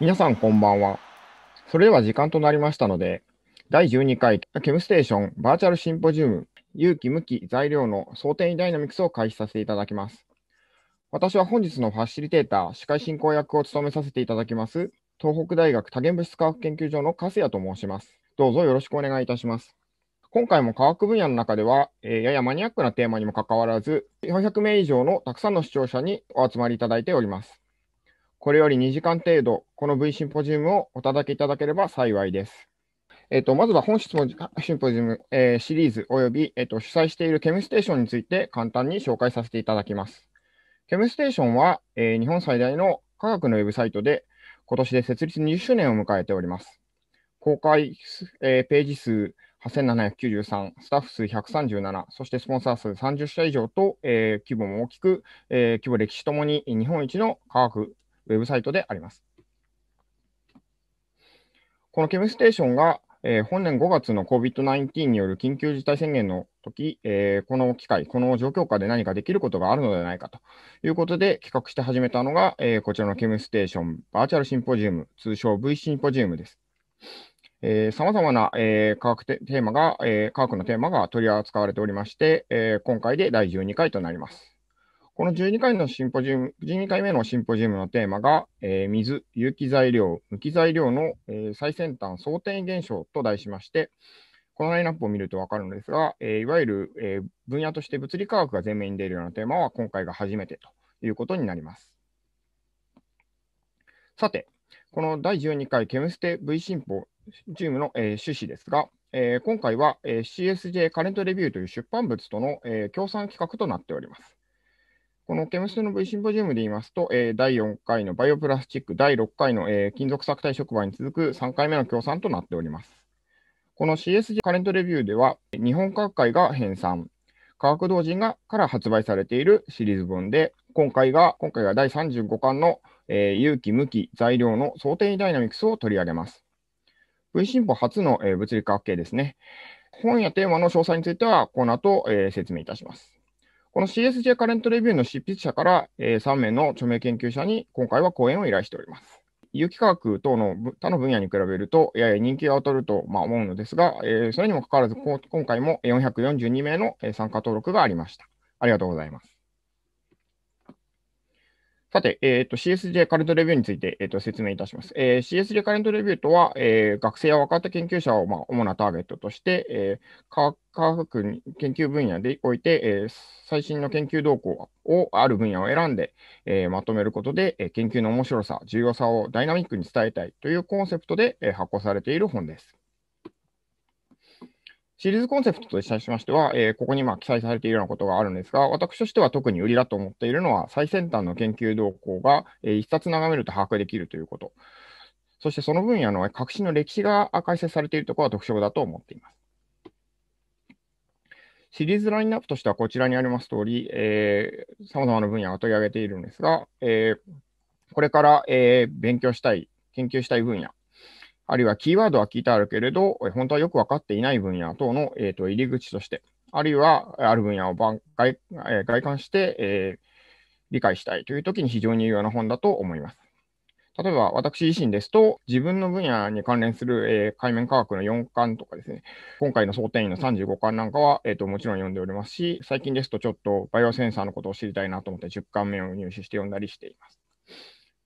皆さんこんばんは。それでは時間となりましたので、第12回ケムステーションバーチャルシンポジウム勇気向き材料の総点位ダイナミクスを開始させていただきます。私は本日のファシリテーター、司会進行役を務めさせていただきます、東北大学多元物質科学研究所の加瀬谷と申します。どうぞよろしくお願いいたします。今回も科学分野の中では、えー、ややマニアックなテーマにもかかわらず、400名以上のたくさんの視聴者にお集まりいただいております。これより2時間程度、この V シンポジウムをお届けいただければ幸いです。えっ、と、まずは本質のシンポジウム、えー、シリーズ及び、えっ、と、主催しているケムステーションについて簡単に紹介させていただきます。ケムステーションは、え日本最大の科学のウェブサイトで、今年で設立20周年を迎えております。公開、えページ数8793、スタッフ数137、そしてスポンサー数30社以上と、え規模も大きく、え規模歴史ともに日本一の科学ウェブサイトであります。このケムステーションが、えー、本年5月の COVID-19 による緊急事態宣言の時、えー、この機会、この状況下で何かできることがあるのではないかということで企画して始めたのが、えー、こちらのケムステーションバーチャルシンポジウム、通称 V シンポジウムです。さまざまな、えー、科学テーマが、えー、科学のテーマが取り扱われておりまして、えー、今回で第12回となります。この12回のシンポジウム、12回目のシンポジウムのテーマが、えー、水、有機材料、無機材料の、えー、最先端想定現象と題しまして、このラインナップを見るとわかるのですが、えー、いわゆる、え分野として物理科学が前面に出るようなテーマは今回が初めてということになります。さて、この第12回ケムステ V ンポチームの、えー、趣旨ですが、えー、今回は、えー、CSJ カレントレビューという出版物との、え協賛企画となっております。このケムスの V シンポジウムで言いますと、えー、第4回のバイオプラスチック、第6回の、えー、金属錯体触媒に続く3回目の協賛となっております。この CSG カレントレビューでは、日本科学会が編纂、科学同人がから発売されているシリーズ本で、今回が、今回が第35巻の、えー、有機無機材料の想定ダイナミクスを取り上げます。V 進歩初の、えー、物理科学系ですね。本やテーマの詳細については、この後、えー、説明いたします。この CSJ カレントレビューの執筆者から、えー、3名の著名研究者に今回は講演を依頼しております。有機化学等の他の分野に比べると、やや人気が劣ると、まあ、思うのですが、えー、それにもかかわらず、今回も442名の参加登録がありました。ありがとうございます。さて、えーと、CSJ カレントレビューについて、えーと、説明いたします。えー、CSJ カレントレビューとは、えー、学生や若手研究者を、まあ、主なターゲットとして、えー、科学研究分野でおいて、えー、最新の研究動向をある分野を選んで、えー、まとめることで、えー、研究の面白さ、重要さをダイナミックに伝えたいというコンセプトで、えー、発行されている本です。シリーズコンセプトとしましては、えー、ここにま記載されているようなことがあるんですが、私としては特に売りだと思っているのは、最先端の研究動向が、えー、一冊眺めると把握できるということ。そしてその分野の革新の歴史が解説されているところが特徴だと思っています。シリーズラインナップとしてはこちらにあります通り、えま様々な分野が取り上げているんですが、えー、これから、えー、勉強したい、研究したい分野、あるいはキーワードは聞いてあるけれど、本当はよくわかっていない分野等の、えー、と入り口として、あるいはある分野を外外外観して、えー、理解したいというときに非常に有用な本だと思います。例えば私自身ですと、自分の分野に関連する、えー、海面科学の4巻とかですね、今回の総定員の35巻なんかは、えーと、ともちろん読んでおりますし、最近ですとちょっとバイオセンサーのことを知りたいなと思って10巻目を入手して読んだりしています。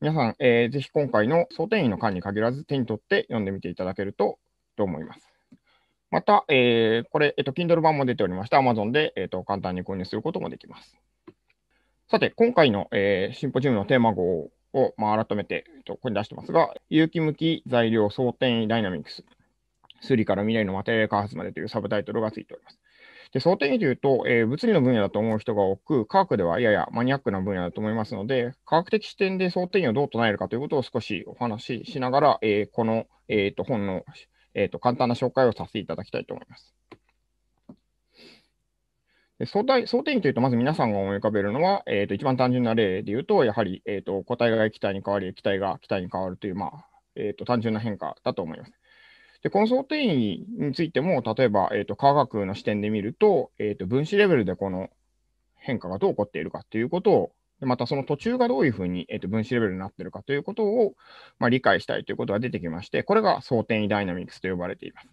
皆さん、えー、ぜひ今回の想定移の間に限らず手に取って読んでみていただけるとと思います。また、えー、これ、えっ、ー、と、Kindle 版も出ておりまして、Amazon で、えっ、ー、と、簡単に購入することもできます。さて、今回の、えシンポジウムのテーマ号を、まあ、改めて、えっと、ここに出してますが、有機向き材料、転移ダイナミクス、数理から未来のマテリアル開発までというサブタイトルがついております。で、その点でいうと、えー、物理の分野だと思う人が多く、科学ではややマニアックな分野だと思いますので、科学的視点で想定義をどう唱えるかということを少しお話ししながら、えー、この、えーと、本の、えーと、簡単な紹介をさせていただきたいと思います。相対相対にというと、まず皆さんが思い浮かべるのは、えー、と一番単純な例で言うと、やはり、えーと、固体が液体に変わり、液体が気体に変わるという、まあえーと単純な変化だと思います。で、この想定員についても、例えば、えーと、科学の視点で見ると、えーと、分子レベルでこの変化がどう起こっているかということを、またその途中がどういうふうに、えーと、分子レベルになっているかということを、まあ、理解したいということが出てきまして、これが想定位ダイナミクスと呼ばれています。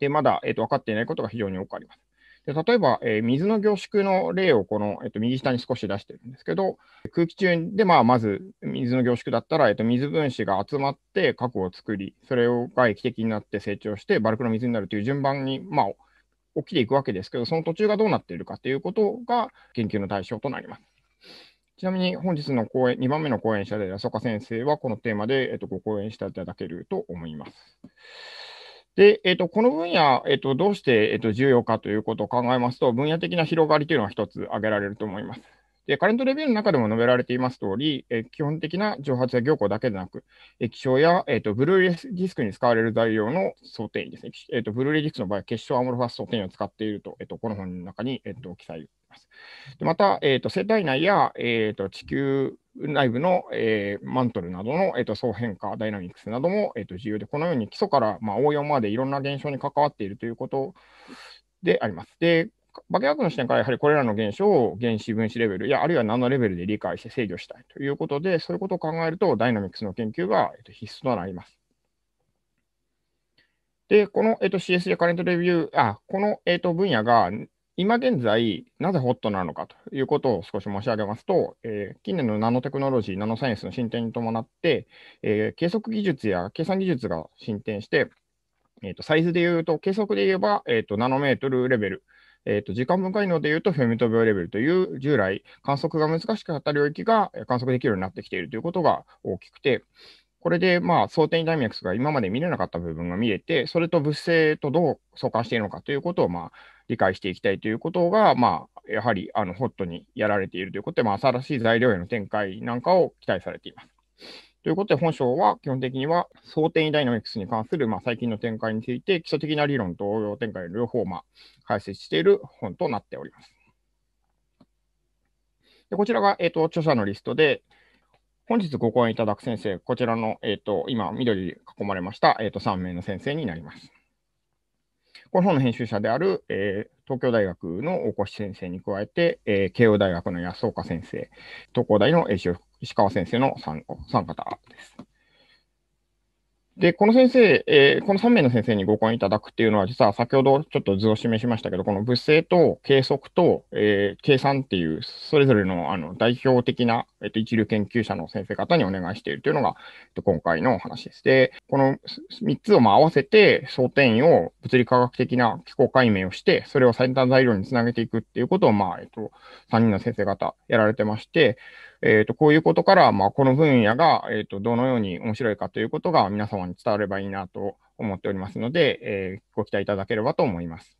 で、まだ、えーと分かっていないことが非常に多くあります。で例えば、えー、水の凝縮の例をこの、えー、と右下に少し出してるんですけど、空気中で、まあ、まず水の凝縮だったら、えー、と水分子が集まって核を作り、それをが液的になって成長して、バルクの水になるという順番に、まあ、起きていくわけですけど、その途中がどうなっているかということが研究の対象となります。ちなみに本日の講演、2番目の講演者で安岡先生はこのテーマで、えっと、ご講演していただけると思います。で、えっ、ー、と、この分野、えっ、ー、と、どうして、えっ、ー、と、重要かということを考えますと、分野的な広がりというのは一つ挙げられると思います。で、カレントレビューの中でも述べられています通り、え基本的な蒸発や凝固だけでなく、液晶や、えっとブルーレディスクに使われる材料の想定ですね。えっとブルーレディスクの場合は結晶アモルファス装定を使っていると、えっとこの本の中に、えっと記載ます。でまた、えーと、生体内や、えーと、地球内部の、えー、マントルなどの、えーと、総変化、ダイナミクスなども、えー、と重要で、このように基礎から、まあ、応用までいろんな現象に関わっているということであります。で化学の視点からやはりこれらの現象を原子分子レベルやあるいはナノレベルで理解して制御したいということで、そういうことを考えるとダイナミクスの研究が必須となります。で、この、えっと、CSJ カレントレビュー、あ、この、えっと、分野が、今現在、なぜホットなのかということを少し申し上げますと、えー、近年のナノテクノロジー、ナノサイエンスの進展に伴って、えー、計測技術や計算技術が進展して、えーと、サイズでいうと、計測で言えば、えーと、ナノメートルレベル、えーと、時間分解能でいうとフェミト秒レベルという従来、観測が難しかった領域が観測できるようになってきているということが大きくて、これでまあ想定ダイミックスが今まで見れなかった部分が見れて、それと物性とどう相関しているのかということをまあ理解していきたいということが、まあ、やはりあのホットにやられているということで、まあ、新しい材料への展開なんかを期待されています。ということで、本章は基本的には、想定ダイナミクスに関する、まあ、最近の展開について、基礎的な理論と応用展開の両方を、まあ、解説している本となっております。でこちらが、えーと、著者のリストで、本日ご講演いただく先生、こちらの、えーと、今、緑に囲まれました、えーと、と3名の先生になります。この本の編集者である、えー、東京大学の大越先生に加えて、えー、慶応大学の安岡先生、東工大の石川先生の 3, 3方です。で、この先生、えー、この3名の先生にご講演いただくっていうのは、実は先ほどちょっと図を示しましたけど、この物性と計測と、えー、計算っていう、それぞれのあの代表的な、えっと、一流研究者の先生方にお願いしているというのが、えっと、今回のお話です。で、この3つをまあ合わせて、争点を物理科学的な機構解明をして、それを最短材料につなげていくっていうことを、まあ、えっと、3人の先生方やられてまして、えっ、ー、と、こういうことから、まあ、この分野が、えっ、ー、と、どのように面白いかということが皆様に伝わればいいなと思っておりますので、えー、ご期待いただければと思います。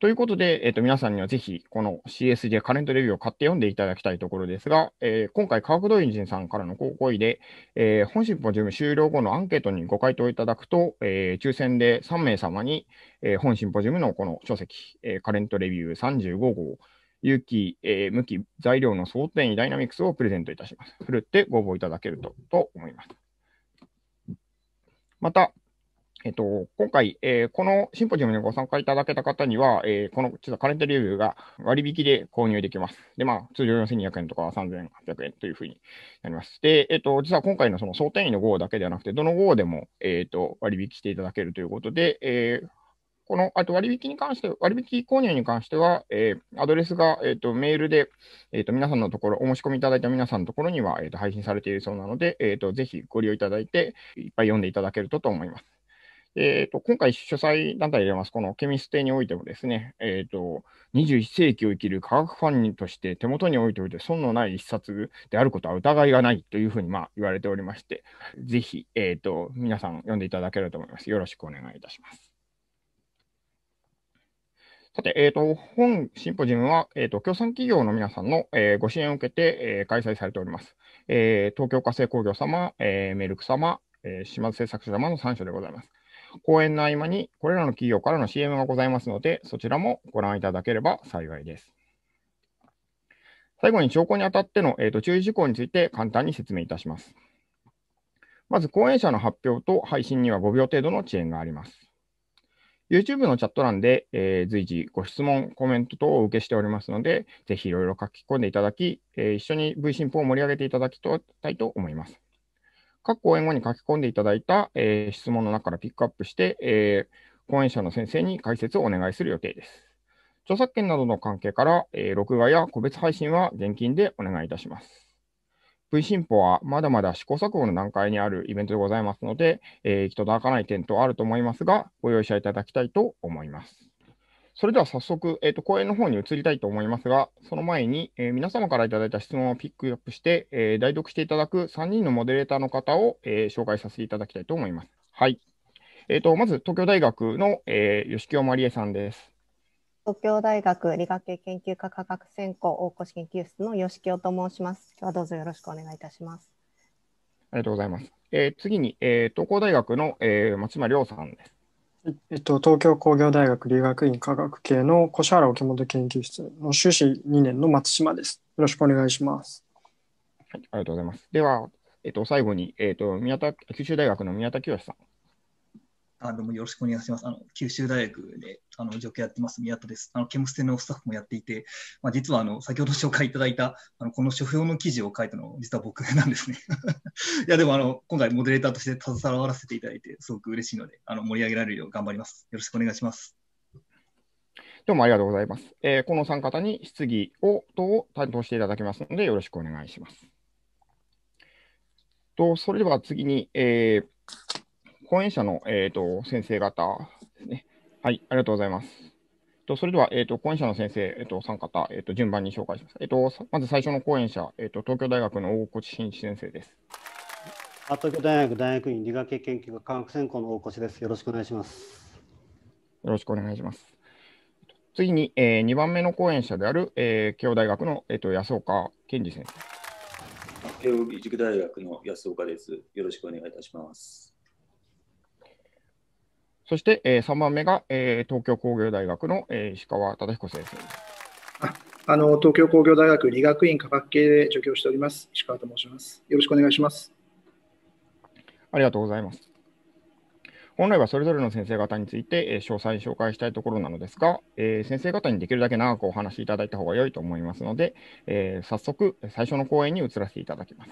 ということで、えっ、ー、と、皆さんにはぜひ、この CSJ カレントレビューを買って読んでいただきたいところですが、えー、今回、科学動員人さんからのご好意で、えー、本ポジ事務終了後のアンケートにご回答いただくと、えー、抽選で3名様に、えー、本シンポジウムのこの書籍、えー、カレントレビュー35号有機、えー、無機、材料の争点位ダイナミクスをプレゼントいたします。ふるってご応募いただけるとと思います。また、えっと、今回、えー、このシンポジウムにご参加いただけた方には、えー、この実はカレントレビューが割引で購入できます。で、まあ、通常4200円とか3800円というふうになります。で、えっと、実は今回のその総点位の号だけではなくて、どの号でも、えっと、割引していただけるということで、えー、この、あと割引に関して、割引購入に関しては、えー、アドレスが、えっ、ー、と、メールで、えっ、ー、と、皆さんのところ、お申し込みいただいた皆さんのところには、えっ、と、配信されているそうなので、えっ、と、ぜひご利用いただいて、いっぱい読んでいただけるとと思います。えっ、と、今回主催団体であります、このケミステにおいてもですね、えっ、と、21世紀を生きる科学ファンとして手元に置いておいて損のない一冊であることは疑いがないというふうにまあ言われておりまして、ぜひ、えっ、と、皆さん読んでいただけると思います。よろしくお願いいたします。さて、えっ、ー、と、本シンポジウムは、えっ、ー、と、共産企業の皆さんの、えー、ご支援を受けて、えー、開催されております。えー、東京化成工業様、えー、メルク様、えー、島津製作所様の3所でございます。講演の合間に、これらの企業からの CM がございますので、そちらもご覧いただければ幸いです。最後に、証拠にあたっての、えーと注意事項について簡単に説明いたします。まず、講演者の発表と配信には5秒程度の遅延があります。YouTube のチャット欄で、えー、随時ご質問、コメント等をお受けしておりますので、ぜひいろいろ書き込んでいただき、えー、一緒に V 新報を盛り上げていただきたいと思います。各講演後に書き込んでいただいた、えー、質問の中からピックアップして、え講演者の先生に解説をお願いする予定です。著作権などの関係から、え録画や個別配信は現金でお願いいたします。V 進歩はまだまだ試行錯誤の段階にあるイベントでございますので、えー、行き届かない点とあると思いますが、ご容赦いただきたいと思います。それでは早速、えーと、講演の方に移りたいと思いますが、その前に、えー、皆様からいただいた質問をピックアップして、えー、代読していただく3人のモデレーターの方を、えー、紹介させていただきたいと思います。はい。えーと、とまず、東京大学の、えー、吉清まりえさんです。東京大学理学系研究科科学専攻大越研究室の吉清と申します。今日はどうぞよろしくお願いいたします。ありがとうございます。えー、次に、えー、東工大学の、えー、松島亮さんです。えっと、東京工業大学理学院科学系の越原沖本研究室の修士2年の松島です。よろしくお願いします。はい、ありがとうございます。では、えっと、最後に、えっと、宮田九州大学の宮田清さん。あどうもよろしくお願いします。あの九州大学であの助教やってます、宮田です。あのケムステのスタッフもやっていて、まあ、実はあの先ほど紹介いただいたあのこの書評の記事を書いたの、実は僕なんですね。いや、でもあの今回、モデレーターとして携わらせていただいて、すごく嬉しいので、あの盛り上げられるよう頑張ります。よろしくお願いします。どうもありがとうございます。えー、この3方に質疑をと担当していただきますので、よろしくお願いします。とそれでは次に、えー講演者の、えーと、先生方ですね。はい、ありがとうございます。とそれでは、えーと、講演者の先生、えーと、と3方、えーと、順番に紹介します。えー、とまず最初の講演者、えーと、東京大学の大越真一先生です。東京大学大学院理学系研究科科学専攻の大越です。よろしくお願いします。よろしくお願いします。次に、えー、2番目の講演者である、えー、慶応大学の、えーと、と安岡健二先生。慶応義塾大学の安岡です。よろしくお願いいたします。そして、えー、3番目が、えー、東京工業大学の、えー、石川忠彦先生ああの東京工業大学理学院科学系で助教しております石川と申しますよろしくお願いしますありがとうございます本来はそれぞれの先生方について、えー、詳細紹介したいところなのですが、えー、先生方にできるだけ長くお話しいただいた方が良いと思いますので、えー、早速最初の講演に移らせていただきます